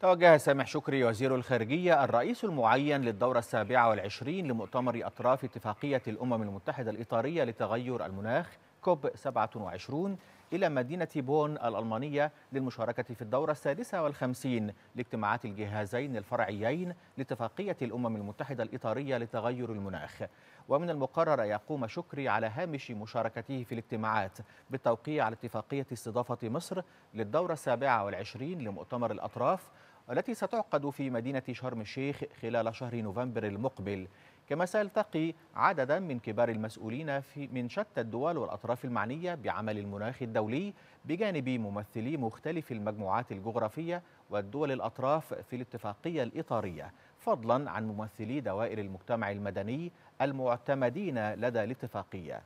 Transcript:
توجه سامح شكري وزير الخارجية الرئيس المعين للدورة السابعة والعشرين لمؤتمر أطراف اتفاقية الأمم المتحدة الإطارية لتغير المناخ كوب 27 إلى مدينة بون الألمانية للمشاركة في الدورة السادسة والخمسين لاجتماعات الجهازين الفرعيين لاتفاقية الأمم المتحدة الإطارية لتغير المناخ ومن المقرر يقوم شكري على هامش مشاركته في الاجتماعات بالتوقيع على اتفاقية استضافة مصر للدورة السابعة والعشرين لمؤتمر الأطراف التي ستعقد في مدينة شرم الشيخ خلال شهر نوفمبر المقبل كما سيلتقي عددا من كبار المسؤولين في من شتى الدول والأطراف المعنية بعمل المناخ الدولي بجانب ممثلي مختلف المجموعات الجغرافية والدول الأطراف في الاتفاقية الإطارية فضلا عن ممثلي دوائر المجتمع المدني المعتمدين لدى الاتفاقية